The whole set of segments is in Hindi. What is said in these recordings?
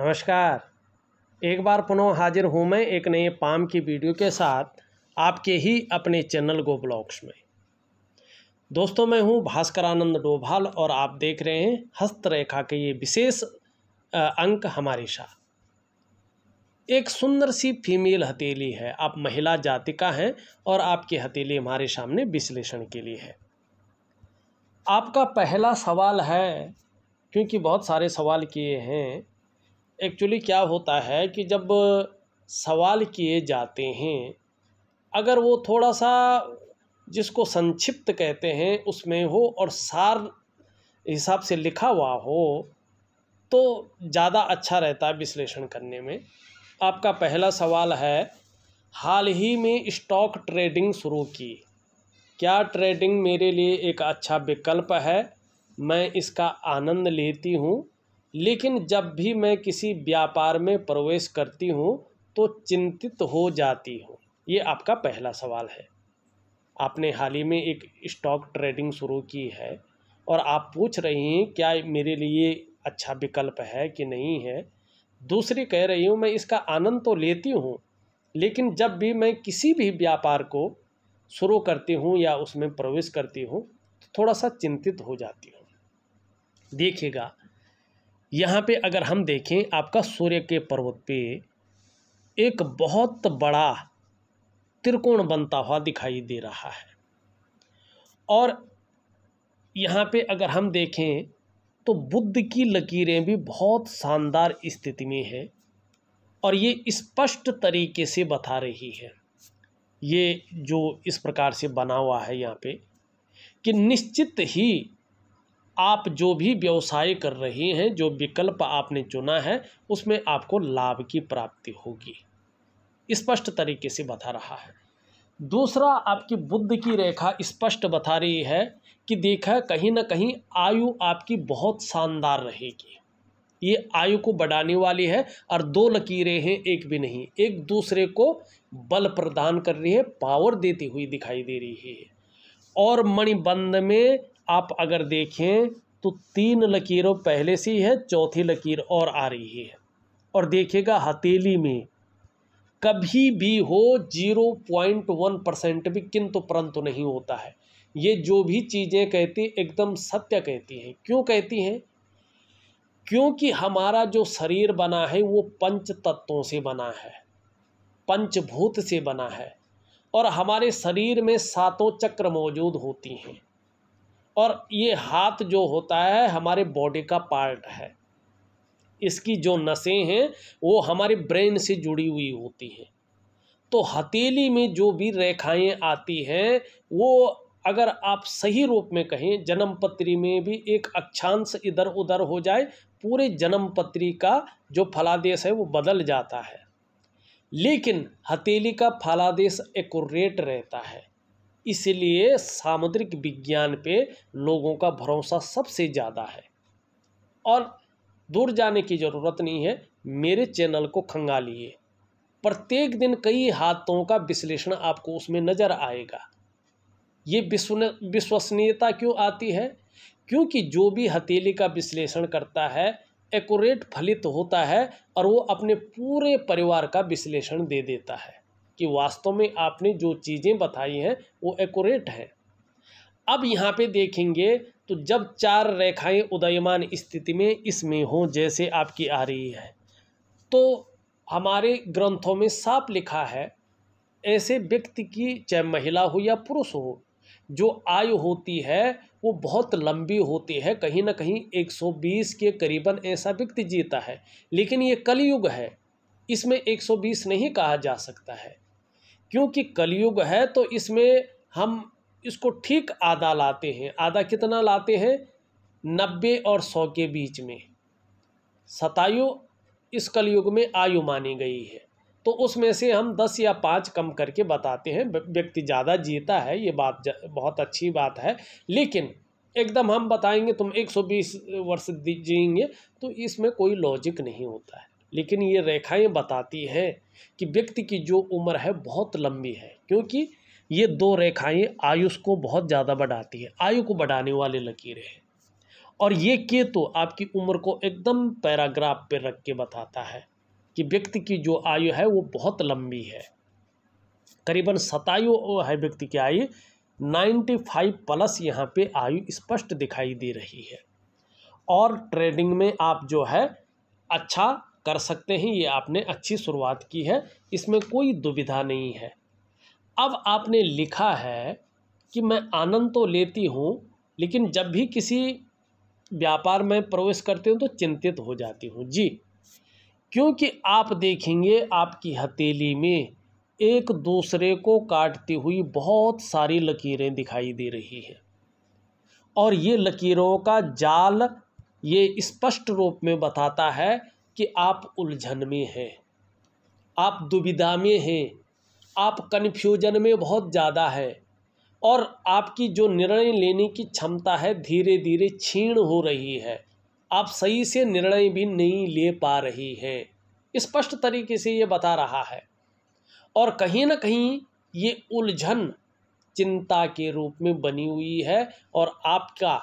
नमस्कार एक बार पुनः हाजिर हूँ मैं एक नए पाम की वीडियो के साथ आपके ही अपने चैनल गो ब्लॉग्स में दोस्तों मैं हूँ भास्करानंद डोभाल और आप देख रहे हैं हस्तरेखा के ये विशेष अंक हमारे साथ एक सुंदर सी फीमेल हथेली है आप महिला जाति का हैं और आपकी हथेली हमारे सामने विश्लेषण के लिए है आपका पहला सवाल है क्योंकि बहुत सारे सवाल किए हैं एक्चुअली क्या होता है कि जब सवाल किए जाते हैं अगर वो थोड़ा सा जिसको संक्षिप्त कहते हैं उसमें हो और सार हिसाब से लिखा हुआ हो तो ज़्यादा अच्छा रहता है विश्लेषण करने में आपका पहला सवाल है हाल ही में स्टॉक ट्रेडिंग शुरू की क्या ट्रेडिंग मेरे लिए एक अच्छा विकल्प है मैं इसका आनंद लेती हूँ लेकिन जब भी मैं किसी व्यापार में प्रवेश करती हूँ तो चिंतित हो जाती हूँ ये आपका पहला सवाल है आपने हाल ही में एक स्टॉक ट्रेडिंग शुरू की है और आप पूछ रही हैं क्या मेरे लिए अच्छा विकल्प है कि नहीं है दूसरी कह रही हूँ मैं इसका आनंद तो लेती हूँ लेकिन जब भी मैं किसी भी व्यापार को शुरू करती हूँ या उसमें प्रवेश करती हूँ तो थोड़ा सा चिंतित हो जाती हूँ देखिएगा यहाँ पे अगर हम देखें आपका सूर्य के पर्वत पे एक बहुत बड़ा त्रिकोण बनता हुआ दिखाई दे रहा है और यहाँ पे अगर हम देखें तो बुद्ध की लकीरें भी बहुत शानदार स्थिति में है और ये स्पष्ट तरीके से बता रही है ये जो इस प्रकार से बना हुआ है यहाँ पे कि निश्चित ही आप जो भी व्यवसाय कर रहे हैं जो विकल्प आपने चुना है उसमें आपको लाभ की प्राप्ति होगी स्पष्ट तरीके से बता रहा है दूसरा आपकी बुद्ध की रेखा स्पष्ट बता रही है कि देखा कहीं ना कहीं आयु आपकी बहुत शानदार रहेगी ये आयु को बढ़ाने वाली है और दो लकीरें हैं एक भी नहीं एक दूसरे को बल प्रदान कर रही है पावर देती हुई दिखाई दे रही है और मणिबंध में आप अगर देखें तो तीन लकीरों पहले से ही है चौथी लकीर और आ रही है और देखिएगा हथेली में कभी भी हो जीरो पॉइंट वन परसेंट भी किंतु परंतु नहीं होता है ये जो भी चीज़ें कहती एकदम सत्य कहती हैं क्यों कहती हैं क्योंकि हमारा जो शरीर बना है वो पंच तत्वों से बना है पंचभूत से बना है और हमारे शरीर में सातों चक्र मौजूद होती हैं और ये हाथ जो होता है हमारे बॉडी का पार्ट है इसकी जो नसें हैं वो हमारे ब्रेन से जुड़ी हुई होती हैं तो हथेली में जो भी रेखाएं आती हैं वो अगर आप सही रूप में कहें जन्मपत्री में भी एक अक्षांश इधर उधर हो जाए पूरे जन्मपत्री का जो फलादेश है वो बदल जाता है लेकिन हथेली का फलादेश एकट रहता है इसलिए सामुद्रिक विज्ञान पे लोगों का भरोसा सबसे ज़्यादा है और दूर जाने की ज़रूरत नहीं है मेरे चैनल को खंगालिए प्रत्येक दिन कई हाथों का विश्लेषण आपको उसमें नज़र आएगा ये विश्व विश्वसनीयता क्यों आती है क्योंकि जो भी हथेली का विश्लेषण करता है एकोरेट फलित होता है और वो अपने पूरे परिवार का विश्लेषण दे देता है कि वास्तव में आपने जो चीज़ें बताई हैं वो एकोरेट हैं अब यहाँ पे देखेंगे तो जब चार रेखाएं उदयमान स्थिति में इसमें हों जैसे आपकी आ रही है तो हमारे ग्रंथों में साफ लिखा है ऐसे व्यक्ति की चाहे महिला हो या पुरुष हो जो आयु होती है वो बहुत लंबी होती है कहीं ना कहीं 120 के करीबन ऐसा व्यक्ति जीता है लेकिन ये कलयुग है इसमें 120 नहीं कहा जा सकता है क्योंकि कलयुग है तो इसमें हम इसको ठीक आधा लाते हैं आधा कितना लाते हैं नब्बे और सौ के बीच में सतायु इस कलयुग में आयु मानी गई है तो उसमें से हम दस या पाँच कम करके बताते हैं व्यक्ति ज़्यादा जीता है ये बात बहुत अच्छी बात है लेकिन एकदम हम बताएंगे तुम 120 वर्ष जिएंगे तो इसमें कोई लॉजिक नहीं होता है लेकिन ये रेखाएं बताती हैं कि व्यक्ति की जो उम्र है बहुत लंबी है क्योंकि ये दो रेखाएं आयुष को बहुत ज़्यादा बढ़ाती है आयु को बढ़ाने वाले लकीरें हैं और ये केतु तो आपकी उम्र को एकदम पैराग्राफ पर रख के बताता है कि व्यक्ति की जो आयु है वो बहुत लंबी है करीबन सतायु है व्यक्ति की आयु नाइन्टी फाइव प्लस यहाँ पे आयु स्पष्ट दिखाई दे रही है और ट्रेडिंग में आप जो है अच्छा कर सकते हैं ये आपने अच्छी शुरुआत की है इसमें कोई दुविधा नहीं है अब आपने लिखा है कि मैं आनंद तो लेती हूँ लेकिन जब भी किसी व्यापार में प्रवेश करती हूँ तो चिंतित हो जाती हूँ जी क्योंकि आप देखेंगे आपकी हथेली में एक दूसरे को काटती हुई बहुत सारी लकीरें दिखाई दे रही हैं और ये लकीरों का जाल ये स्पष्ट रूप में बताता है कि आप उलझन में हैं आप दुविधा में हैं आप कन्फ्यूजन में बहुत ज़्यादा है और आपकी जो निर्णय लेने की क्षमता है धीरे धीरे क्षीण हो रही है आप सही से निर्णय भी नहीं ले पा रही हैं स्पष्ट तरीके से ये बता रहा है और कहीं ना कहीं ये उलझन चिंता के रूप में बनी हुई है और आपका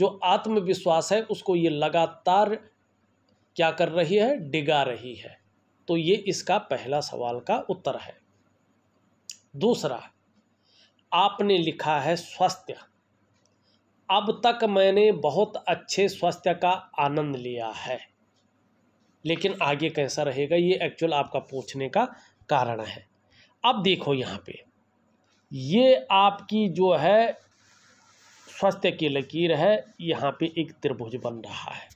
जो आत्मविश्वास है उसको ये लगातार क्या कर रही है डिगा रही है तो ये इसका पहला सवाल का उत्तर है दूसरा आपने लिखा है स्वास्थ्य अब तक मैंने बहुत अच्छे स्वास्थ्य का आनंद लिया है लेकिन आगे कैसा रहेगा ये एक्चुअल आपका पूछने का कारण है अब देखो यहाँ पे ये आपकी जो है स्वास्थ्य की लकीर है यहाँ पे एक त्रिभुज बन रहा है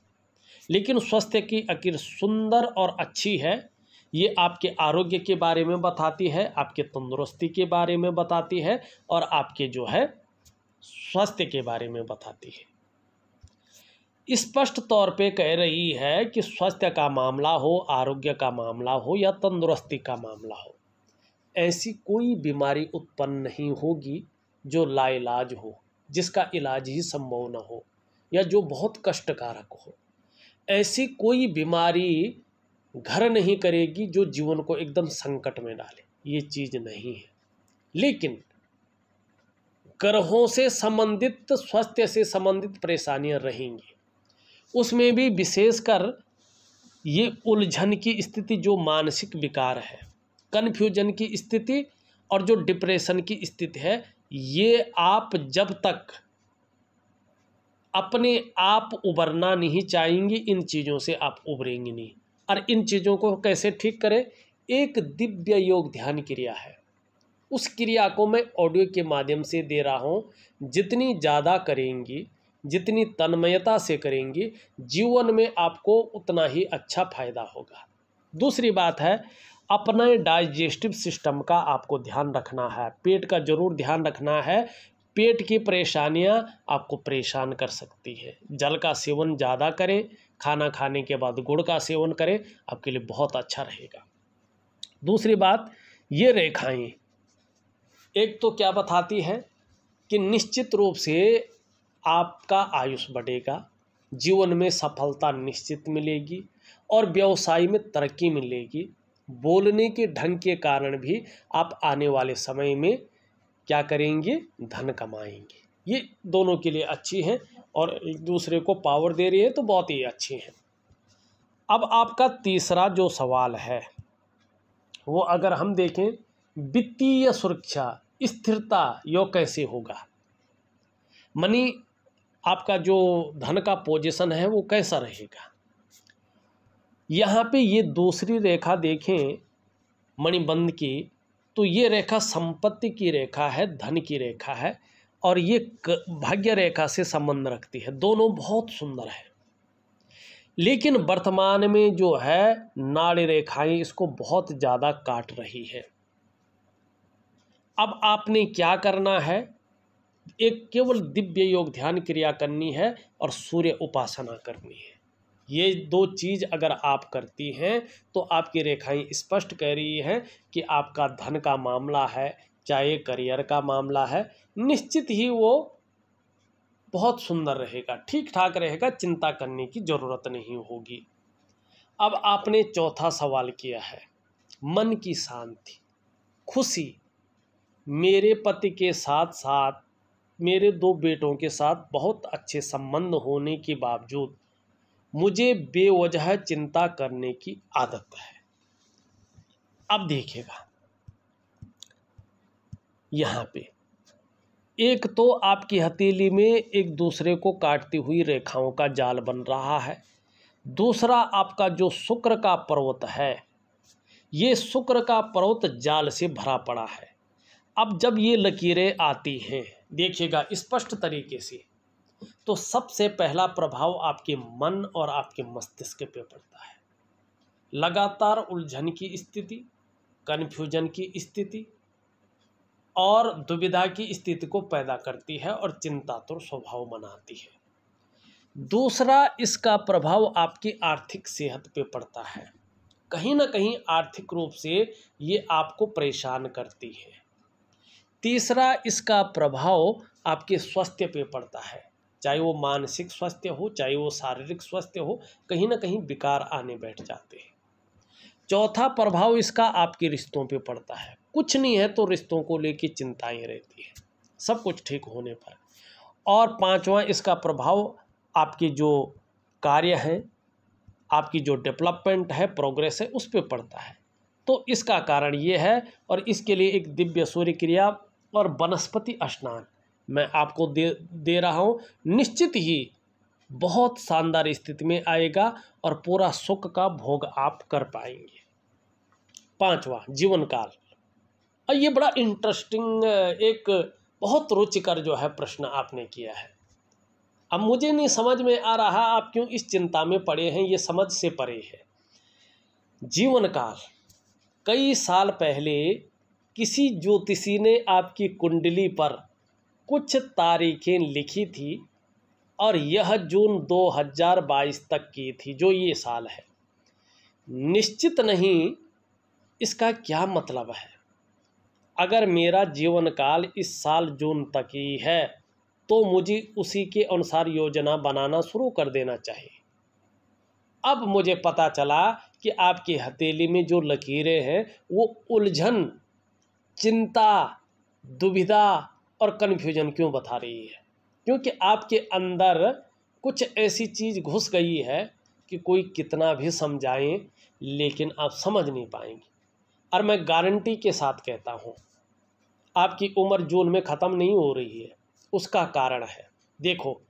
लेकिन स्वास्थ्य की अकीर सुंदर और अच्छी है ये आपके आरोग्य के बारे में बताती है आपके तंदुरुस्ती के बारे में बताती है और आपके जो है स्वास्थ्य के बारे में बताती है स्पष्ट तौर पे कह रही है कि स्वास्थ्य का मामला हो आरोग्य का मामला हो या तंदुरुस्ती का मामला हो ऐसी कोई बीमारी उत्पन्न नहीं होगी जो लाइलाज हो जिसका इलाज ही संभव न हो या जो बहुत कष्टकारक हो ऐसी कोई बीमारी घर नहीं करेगी जो जीवन को एकदम संकट में डाले ये चीज़ नहीं है लेकिन ग्रहों से संबंधित स्वास्थ्य से संबंधित परेशानियां रहेंगी उसमें भी विशेषकर ये उलझन की स्थिति जो मानसिक विकार है कन्फ्यूजन की स्थिति और जो डिप्रेशन की स्थिति है ये आप जब तक अपने आप उबरना नहीं चाहेंगे इन चीज़ों से आप उबरेंगे नहीं और इन चीज़ों को कैसे ठीक करें एक दिव्य योग ध्यान क्रिया है उस क्रिया को मैं ऑडियो के माध्यम से दे रहा हूँ जितनी ज़्यादा करेंगी जितनी तन्मयता से करेंगी जीवन में आपको उतना ही अच्छा फायदा होगा दूसरी बात है अपने डाइजेस्टिव सिस्टम का आपको ध्यान रखना है पेट का जरूर ध्यान रखना है पेट की परेशानियां आपको परेशान कर सकती है जल का सेवन ज़्यादा करें खाना खाने के बाद गुड़ का सेवन करें आपके लिए बहुत अच्छा रहेगा दूसरी बात ये रेखाएं एक तो क्या बताती है कि निश्चित रूप से आपका आयुष बढ़ेगा जीवन में सफलता निश्चित मिलेगी और व्यवसाय में तरक्की मिलेगी बोलने के ढंग के कारण भी आप आने वाले समय में क्या करेंगे धन कमाएंगे ये दोनों के लिए अच्छी हैं और एक दूसरे को पावर दे रही है तो बहुत ही अच्छी हैं अब आपका तीसरा जो सवाल है वो अगर हम देखें वित्तीय सुरक्षा स्थिरता यो कैसे होगा मनी आपका जो धन का पोजीशन है वो कैसा रहेगा यहाँ पे ये दूसरी रेखा देखें मणिबंध की तो ये रेखा संपत्ति की रेखा है धन की रेखा है और ये भाग्य रेखा से संबंध रखती है दोनों बहुत सुंदर है लेकिन वर्तमान में जो है नाड़ी रेखाएं इसको बहुत ज़्यादा काट रही है अब आपने क्या करना है एक केवल दिव्य योग ध्यान क्रिया करनी है और सूर्य उपासना करनी है ये दो चीज़ अगर आप करती हैं तो आपकी रेखाएं स्पष्ट कह रही हैं कि आपका धन का मामला है चाहे करियर का मामला है निश्चित ही वो बहुत सुंदर रहेगा ठीक ठाक रहेगा चिंता करने की ज़रूरत नहीं होगी अब आपने चौथा सवाल किया है मन की शांति खुशी मेरे पति के साथ साथ मेरे दो बेटों के साथ बहुत अच्छे संबंध होने के बावजूद मुझे बेवजह चिंता करने की आदत है अब देखिएगा यहां पे एक तो आपकी हथेली में एक दूसरे को काटती हुई रेखाओं का जाल बन रहा है दूसरा आपका जो शुक्र का पर्वत है ये शुक्र का पर्वत जाल से भरा पड़ा है अब जब ये लकीरें आती हैं देखिएगा स्पष्ट तरीके से तो सबसे पहला प्रभाव आपके मन और आपके मस्तिष्क पे पड़ता है लगातार उलझन की स्थिति कन्फ्यूजन की स्थिति और दुविधा की स्थिति को पैदा करती है और तो स्वभाव बनाती है दूसरा इसका प्रभाव आपकी आर्थिक सेहत पे पड़ता है कहीं ना कहीं आर्थिक रूप से ये आपको परेशान करती है तीसरा इसका प्रभाव आपके स्वास्थ्य पे पड़ता है चाहे वो मानसिक स्वास्थ्य हो चाहे वो शारीरिक स्वास्थ्य हो कहीं ना कहीं विकार आने बैठ जाते हैं चौथा प्रभाव इसका आपके रिश्तों पे पड़ता है कुछ नहीं है तो रिश्तों को लेके चिंताएं रहती है सब कुछ ठीक होने पर और पांचवा इसका प्रभाव आपके जो कार्य हैं आपकी जो डेवलपमेंट है प्रोग्रेस है उस पर पड़ता है तो इसका कारण ये है और इसके लिए एक दिव्य सूर्य क्रिया और वनस्पति स्नान मैं आपको दे दे रहा हूँ निश्चित ही बहुत शानदार स्थिति में आएगा और पूरा सुख का भोग आप कर पाएंगे पांचवा जीवन काल और ये बड़ा इंटरेस्टिंग एक बहुत रुचिकर जो है प्रश्न आपने किया है अब मुझे नहीं समझ में आ रहा आप क्यों इस चिंता में पड़े हैं ये समझ से परे है जीवन काल कई साल पहले किसी ज्योतिषी ने आपकी कुंडली पर कुछ तारीखें लिखी थी और यह जून 2022 तक की थी जो ये साल है निश्चित नहीं इसका क्या मतलब है अगर मेरा जीवन काल इस साल जून तक ही है तो मुझे उसी के अनुसार योजना बनाना शुरू कर देना चाहिए अब मुझे पता चला कि आपकी हथेली में जो लकीरें हैं वो उलझन चिंता दुविधा और कन्फ्यूजन क्यों बता रही है क्योंकि आपके अंदर कुछ ऐसी चीज़ घुस गई है कि कोई कितना भी समझाएं लेकिन आप समझ नहीं पाएंगे और मैं गारंटी के साथ कहता हूँ आपकी उम्र जून में ख़त्म नहीं हो रही है उसका कारण है देखो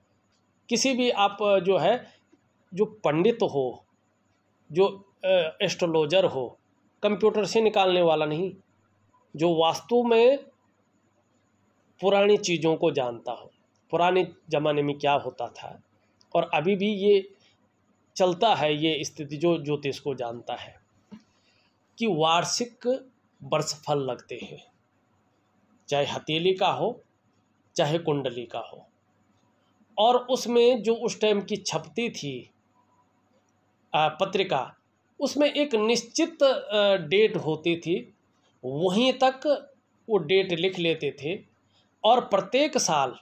किसी भी आप जो है जो पंडित हो जो एस्ट्रोलॉजर हो कंप्यूटर से निकालने वाला नहीं जो वास्तु में पुरानी चीज़ों को जानता हूँ पुराने ज़माने में क्या होता था और अभी भी ये चलता है ये स्थिति जो ज्योतिष को जानता है कि वार्षिक वर्ष फल लगते हैं चाहे हथेली का हो चाहे कुंडली का हो और उसमें जो उस टाइम की छपती थी पत्रिका उसमें एक निश्चित डेट होती थी वहीं तक वो डेट लिख लेते थे और प्रत्येक साल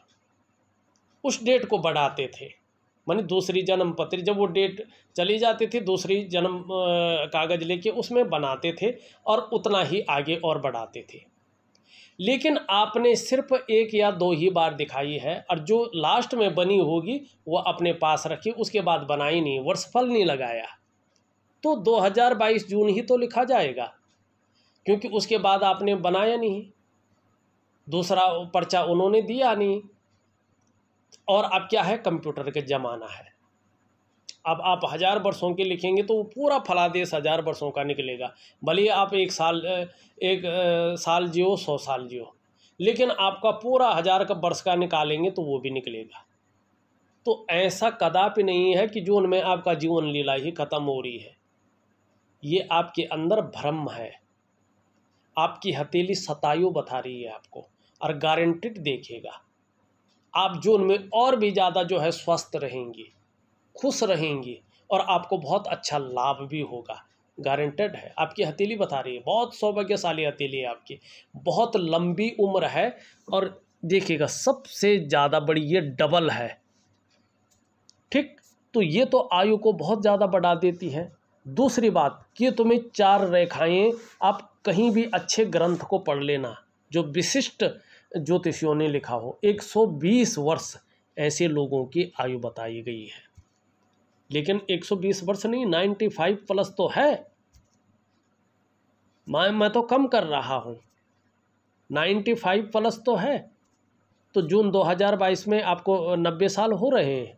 उस डेट को बढ़ाते थे मानी दूसरी जन्म पत्र जब वो डेट चली जाती थी दूसरी जन्म कागज़ लेके उसमें बनाते थे और उतना ही आगे और बढ़ाते थे लेकिन आपने सिर्फ एक या दो ही बार दिखाई है और जो लास्ट में बनी होगी वो अपने पास रखी उसके बाद बनाई नहीं वर्षफल नहीं लगाया तो 2022 जून ही तो लिखा जाएगा क्योंकि उसके बाद आपने बनाया नहीं दूसरा पर्चा उन्होंने दिया नहीं और अब क्या है कंप्यूटर का ज़माना है अब आप हज़ार वर्षों के लिखेंगे तो वो पूरा फलादेश हज़ार वर्षों का निकलेगा भले आप एक साल एक साल जियो सौ साल जियो लेकिन आपका पूरा हज़ार का वर्ष का निकालेंगे तो वो भी निकलेगा तो ऐसा कदापि नहीं है कि जून में आपका जीवन लीला ही ख़त्म हो रही है ये आपके अंदर भ्रम है आपकी हथेली सतायु बता रही है आपको और गारंटेड देखेगा आप जून में और भी ज़्यादा जो है स्वस्थ रहेंगे खुश रहेंगे और आपको बहुत अच्छा लाभ भी होगा गारंटेड है आपकी हथेली बता रही है बहुत सौभाग्यशाली हथेली है आपकी बहुत लंबी उम्र है और देखिएगा सबसे ज़्यादा बड़ी ये डबल है ठीक तो ये तो आयु को बहुत ज़्यादा बढ़ा देती है दूसरी बात कि तुम्हें चार रेखाएं आप कहीं भी अच्छे ग्रंथ को पढ़ लेना जो विशिष्ट ज्योतिषियों ने लिखा हो 120 वर्ष ऐसे लोगों की आयु बताई गई है लेकिन 120 वर्ष नहीं 95 प्लस तो है मैं मैं तो कम कर रहा हूँ 95 प्लस तो है तो जून 2022 में आपको 90 साल हो रहे हैं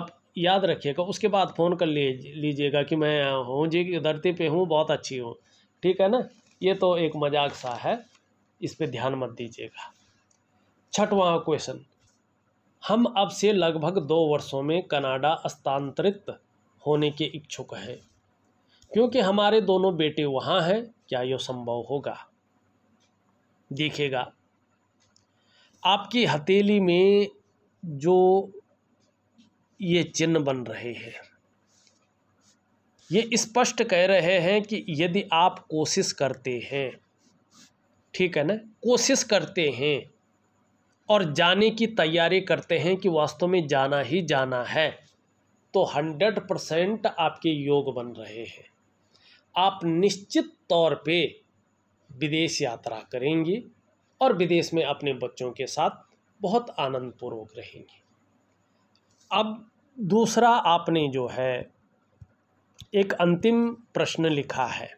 अब याद रखिएगा उसके बाद फ़ोन कर लीजिएगा कि मैं हूँ जी धरती पे हूँ बहुत अच्छी हूँ ठीक है ना ये तो एक मजाक सा है इस पर ध्यान मत दीजिएगा छठवां क्वेश्चन हम अब से लगभग दो वर्षों में कनाडा स्थानांतरित होने के इच्छुक हैं क्योंकि हमारे दोनों बेटे वहाँ हैं क्या यह संभव होगा देखिएगा आपकी हथेली में जो ये चिन्ह बन रहे हैं ये स्पष्ट कह रहे हैं कि यदि आप कोशिश करते हैं ठीक है ना कोशिश करते हैं और जाने की तैयारी करते हैं कि वास्तव में जाना ही जाना है तो हंड्रेड परसेंट आपके योग बन रहे हैं आप निश्चित तौर पे विदेश यात्रा करेंगे और विदेश में अपने बच्चों के साथ बहुत आनंदपूर्वक रहेंगे अब दूसरा आपने जो है एक अंतिम प्रश्न लिखा है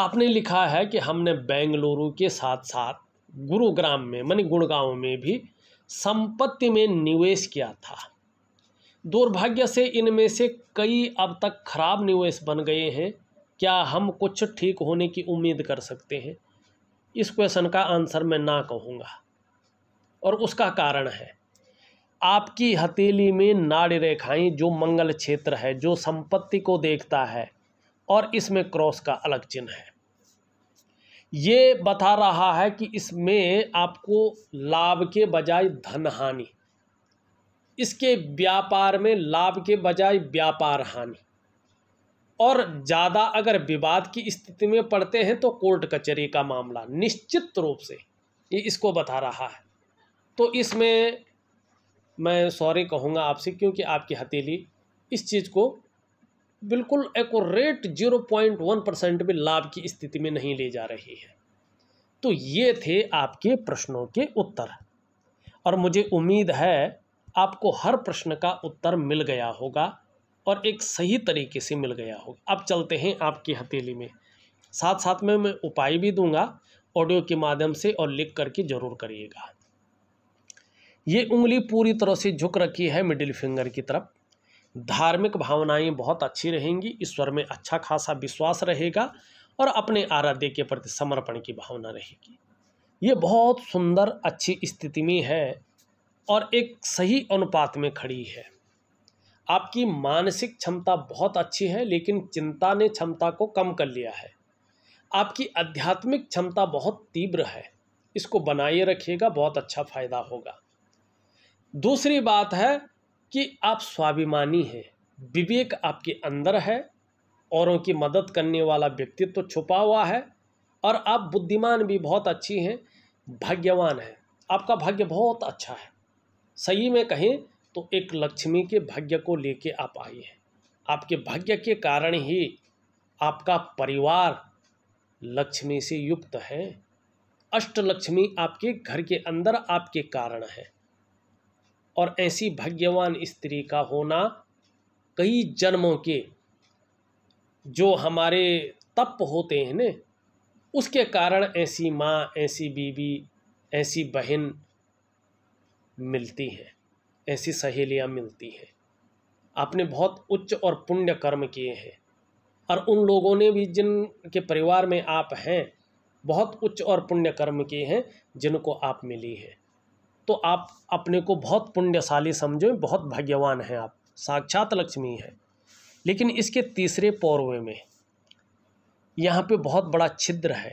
आपने लिखा है कि हमने बेंगलुरु के साथ साथ गुरुग्राम में मानी गुड़गांव में भी संपत्ति में निवेश किया था दुर्भाग्य से इनमें से कई अब तक खराब निवेश बन गए हैं क्या हम कुछ ठीक होने की उम्मीद कर सकते हैं इस क्वेश्चन का आंसर मैं ना कहूँगा और उसका कारण है आपकी हथेली में नाड़ी रेखाएं जो मंगल क्षेत्र है जो संपत्ति को देखता है और इसमें क्रॉस का अलग चिन्ह है ये बता रहा है कि इसमें आपको लाभ के बजाय धन हानि इसके व्यापार में लाभ के बजाय व्यापार हानि और ज़्यादा अगर विवाद की स्थिति में पड़ते हैं तो कोर्ट कचहरी का मामला निश्चित रूप से ये इसको बता रहा है तो इसमें मैं सॉरी कहूँगा आपसे क्योंकि आपकी हथेली इस चीज़ को बिल्कुल accurate zero point one percent भी लाभ की स्थिति में नहीं ले जा रही है तो ये थे आपके प्रश्नों के उत्तर और मुझे उम्मीद है आपको हर प्रश्न का उत्तर मिल गया होगा और एक सही तरीके से मिल गया होगा अब चलते हैं आपकी हथेली में साथ साथ में मैं उपाय भी दूंगा ऑडियो के माध्यम से और लिख करके ज़रूर करिएगा ये उंगली पूरी तरह से झुक रखी है मिडिल फिंगर की तरफ धार्मिक भावनाएं बहुत अच्छी रहेंगी ईश्वर में अच्छा खासा विश्वास रहेगा और अपने आराध्य के प्रति समर्पण की भावना रहेगी ये बहुत सुंदर अच्छी स्थिति में है और एक सही अनुपात में खड़ी है आपकी मानसिक क्षमता बहुत अच्छी है लेकिन चिंता ने क्षमता को कम कर लिया है आपकी आध्यात्मिक क्षमता बहुत तीव्र है इसको बनाए रखिएगा बहुत अच्छा फायदा होगा दूसरी बात है कि आप स्वाभिमानी हैं विवेक आपके अंदर है औरों की मदद करने वाला व्यक्तित्व तो छुपा हुआ है और आप बुद्धिमान भी बहुत अच्छी हैं भाग्यवान हैं आपका भाग्य बहुत अच्छा है सही में कहें तो एक लक्ष्मी के भाग्य को लेके आप आई हैं आपके भाग्य के कारण ही आपका परिवार लक्ष्मी से युक्त है अष्टलक्ष्मी आपके घर के अंदर आपके कारण है और ऐसी भाग्यवान स्त्री का होना कई जन्मों के जो हमारे तप होते हैं न उसके कारण ऐसी माँ ऐसी बीवी ऐसी बहन मिलती हैं ऐसी सहेलियाँ मिलती हैं आपने बहुत उच्च और पुण्य कर्म किए हैं और उन लोगों ने भी जिनके परिवार में आप हैं बहुत उच्च और पुण्य कर्म किए हैं जिनको आप मिली हैं तो आप अपने को बहुत पुण्यशाली समझो बहुत भाग्यवान हैं आप साक्षात लक्ष्मी हैं लेकिन इसके तीसरे पौर्व में यहाँ पे बहुत बड़ा छिद्र है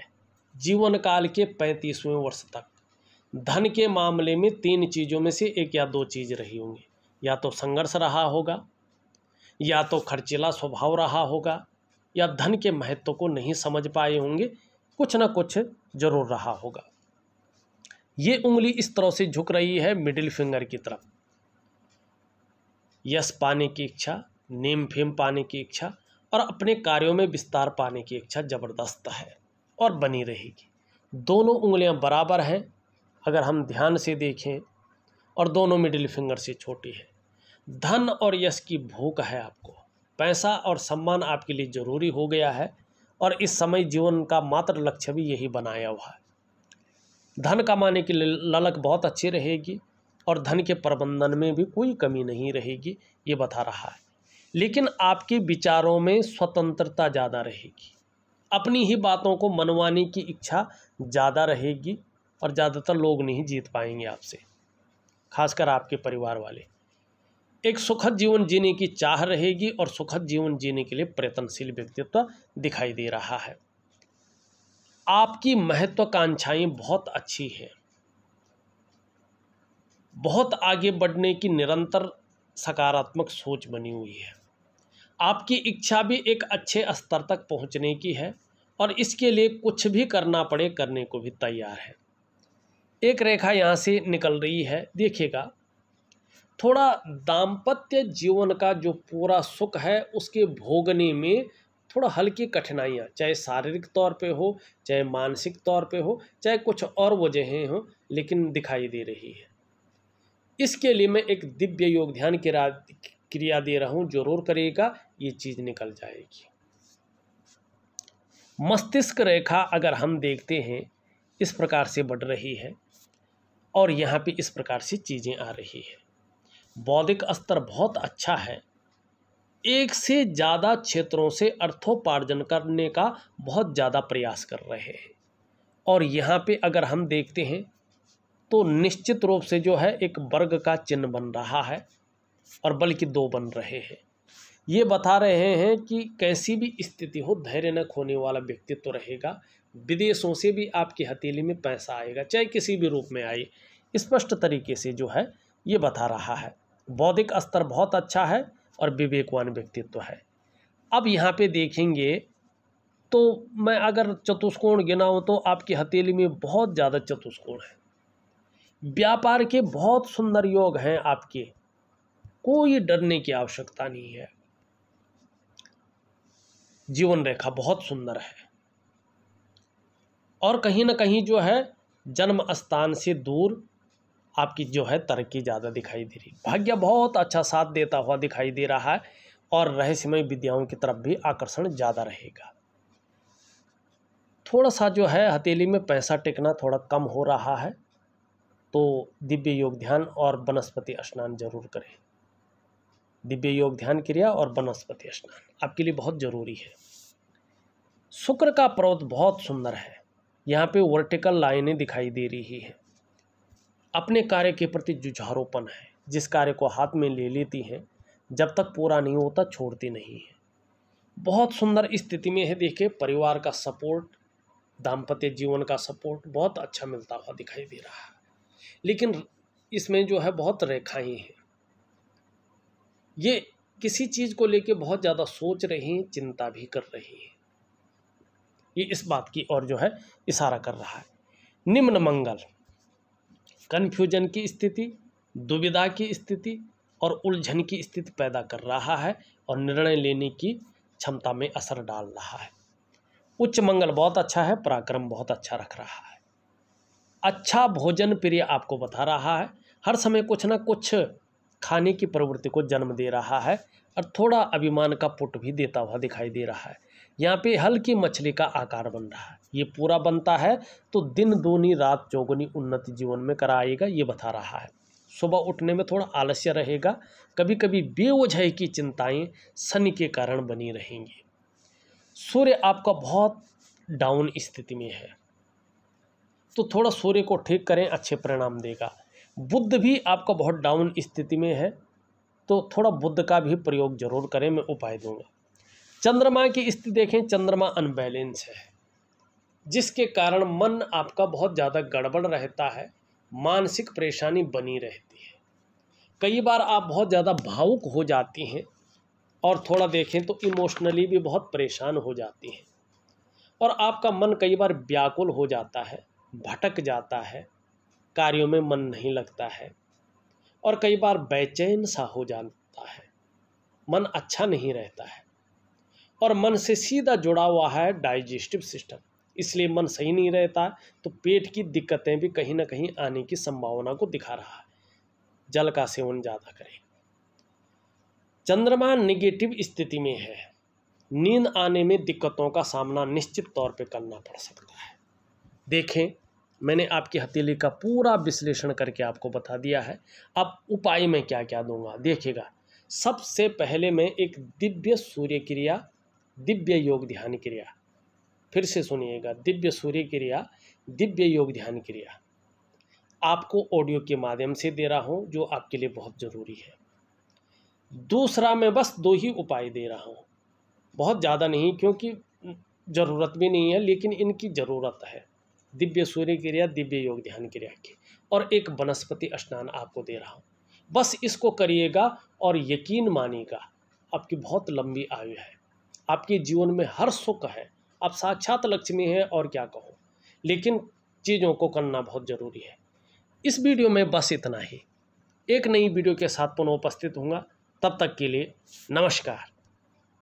जीवन काल के पैंतीसवें वर्ष तक धन के मामले में तीन चीज़ों में से एक या दो चीज़ रही होंगी या तो संघर्ष रहा होगा या तो खर्चीला स्वभाव रहा होगा या धन के महत्व को नहीं समझ पाए होंगे कुछ ना कुछ जरूर रहा होगा ये उंगली इस तरह से झुक रही है मिडिल फिंगर की तरफ यश पाने की इच्छा नेम फेम पाने की इच्छा और अपने कार्यों में विस्तार पाने की इच्छा ज़बरदस्त है और बनी रहेगी दोनों उंगलियां बराबर हैं अगर हम ध्यान से देखें और दोनों मिडिल फिंगर से छोटी है धन और यश की भूख है आपको पैसा और सम्मान आपके लिए ज़रूरी हो गया है और इस समय जीवन का मात्र लक्ष्य भी यही बनाया हुआ है धन कमाने की ललक बहुत अच्छी रहेगी और धन के प्रबंधन में भी कोई कमी नहीं रहेगी ये बता रहा है लेकिन आपके विचारों में स्वतंत्रता ज़्यादा रहेगी अपनी ही बातों को मनवाने की इच्छा ज़्यादा रहेगी और ज़्यादातर लोग नहीं जीत पाएंगे आपसे खासकर आपके परिवार वाले एक सुखद जीवन जीने की चाह रहेगी और सुखद जीवन जीने के लिए प्रयत्नशील व्यक्तित्व दिखाई दे रहा है आपकी महत्वाकांक्षाएं बहुत अच्छी हैं बहुत आगे बढ़ने की निरंतर सकारात्मक सोच बनी हुई है आपकी इच्छा भी एक अच्छे स्तर तक पहुंचने की है और इसके लिए कुछ भी करना पड़े करने को भी तैयार है एक रेखा यहाँ से निकल रही है देखिएगा थोड़ा दाम्पत्य जीवन का जो पूरा सुख है उसके भोगने में थोड़ा हल्की कठिनाइयाँ चाहे शारीरिक तौर पे हो चाहे मानसिक तौर पे हो चाहे कुछ और वजहें हों लेकिन दिखाई दे रही है इसके लिए मैं एक दिव्य योग ध्यान की क्रिया दे रहा हूँ जरूर करिएगा ये चीज़ निकल जाएगी मस्तिष्क रेखा अगर हम देखते हैं इस प्रकार से बढ़ रही है और यहाँ पे इस प्रकार से चीज़ें आ रही है बौद्धिक स्तर बहुत अच्छा है एक से ज़्यादा क्षेत्रों से अर्थोपार्जन करने का बहुत ज़्यादा प्रयास कर रहे हैं और यहाँ पे अगर हम देखते हैं तो निश्चित रूप से जो है एक वर्ग का चिन्ह बन रहा है और बल्कि दो बन रहे हैं ये बता रहे हैं कि कैसी भी स्थिति हो धैर्य न खोने वाला व्यक्तित्व तो रहेगा विदेशों से भी आपकी हथेली में पैसा आएगा चाहे किसी भी रूप में आए स्पष्ट तरीके से जो है ये बता रहा है बौद्धिक स्तर बहुत अच्छा है और विवेकवान व्यक्तित्व है अब यहाँ पे देखेंगे तो मैं अगर चतुष्कोण गिनाऊँ तो आपकी हथेली में बहुत ज़्यादा चतुष्कोण है व्यापार के बहुत सुंदर योग हैं आपके कोई डरने की आवश्यकता नहीं है जीवन रेखा बहुत सुंदर है और कहीं ना कहीं जो है जन्म स्थान से दूर आपकी जो है तरक्की ज़्यादा दिखाई दे रही भाग्य बहुत अच्छा साथ देता हुआ दिखाई दे रहा है और रहस्यमय विद्याओं की तरफ भी आकर्षण ज़्यादा रहेगा थोड़ा सा जो है हथेली में पैसा टेकना थोड़ा कम हो रहा है तो दिव्य योग ध्यान और वनस्पति स्नान जरूर करें दिव्य योग ध्यान क्रिया और वनस्पति स्नान आपके लिए बहुत ज़रूरी है शुक्र का पर्वत बहुत सुंदर है यहाँ पे वर्टिकल लाइनें दिखाई दे रही है अपने कार्य के प्रति जुझारोपण है जिस कार्य को हाथ में ले लेती हैं जब तक पूरा नहीं होता छोड़ती नहीं है बहुत सुंदर स्थिति में है देखिए परिवार का सपोर्ट दाम्पत्य जीवन का सपोर्ट बहुत अच्छा मिलता हुआ दिखाई दे रहा है लेकिन इसमें जो है बहुत रेखाएं हैं ये किसी चीज़ को लेके बहुत ज़्यादा सोच रही हैं चिंता भी कर रही हैं ये इस बात की ओर जो है इशारा कर रहा है निम्न मंगल कन्फ्यूजन की स्थिति दुविधा की स्थिति और उलझन की स्थिति पैदा कर रहा है और निर्णय लेने की क्षमता में असर डाल रहा है उच्च मंगल बहुत अच्छा है पराक्रम बहुत अच्छा रख रहा है अच्छा भोजन प्रिय आपको बता रहा है हर समय कुछ ना कुछ खाने की प्रवृत्ति को जन्म दे रहा है और थोड़ा अभिमान का पुट भी देता हुआ दिखाई दे रहा है यहाँ पे हल्की मछली का आकार बन रहा है ये पूरा बनता है तो दिन दूनी रात चौगुनी उन्नति जीवन में कराएगा ये बता रहा है सुबह उठने में थोड़ा आलस्य रहेगा कभी कभी बेवजह की चिंताएं शनि के कारण बनी रहेंगी सूर्य आपका बहुत डाउन स्थिति में है तो थोड़ा सूर्य को ठीक करें अच्छे परिणाम देगा बुद्ध भी आपका बहुत डाउन स्थिति में है तो थोड़ा बुद्ध का भी प्रयोग जरूर करें मैं उपाय दूंगा चंद्रमा की स्थिति देखें चंद्रमा अनबैलेंस है जिसके कारण मन आपका बहुत ज़्यादा गड़बड़ रहता है मानसिक परेशानी बनी रहती है कई बार आप बहुत ज़्यादा भावुक हो जाती हैं और थोड़ा देखें तो इमोशनली भी बहुत परेशान हो जाती हैं और आपका मन कई बार व्याकुल हो जाता है भटक जाता है कार्यों में मन नहीं लगता है और कई बार बेचैन सा हो जाता है मन अच्छा नहीं रहता है और मन से सीधा जुड़ा हुआ है डाइजेस्टिव सिस्टम इसलिए मन सही नहीं रहता तो पेट की दिक्कतें भी कहीं ना कहीं आने की संभावना को दिखा रहा है जल का सेवन ज़्यादा करें चंद्रमा निगेटिव स्थिति में है नींद आने में दिक्कतों का सामना निश्चित तौर पर करना पड़ सकता है देखें मैंने आपकी हथेली का पूरा विश्लेषण करके आपको बता दिया है अब उपाय में क्या क्या दूंगा देखिएगा सबसे पहले मैं एक दिव्य सूर्य क्रिया दिव्य योग ध्यान क्रिया फिर से सुनिएगा दिव्य सूर्य क्रिया दिव्य योग ध्यान क्रिया आपको ऑडियो के माध्यम से दे रहा हूँ जो आपके लिए बहुत ज़रूरी है दूसरा मैं बस दो ही उपाय दे रहा हूँ बहुत ज़्यादा नहीं क्योंकि ज़रूरत भी नहीं है लेकिन इनकी ज़रूरत है दिव्य सूर्य क्रिया दिव्य योग ध्यान क्रिया की और एक वनस्पति स्नान आपको दे रहा हूँ बस इसको करिएगा और यकीन मानिएगा आपकी बहुत लंबी आयु है आपके जीवन में हर सुख है आप साक्षात लक्ष्मी है हैं और क्या कहो लेकिन चीज़ों को करना बहुत ज़रूरी है इस वीडियो में बस इतना ही एक नई वीडियो के साथ पुनः उपस्थित होंगे तब तक के लिए नमस्कार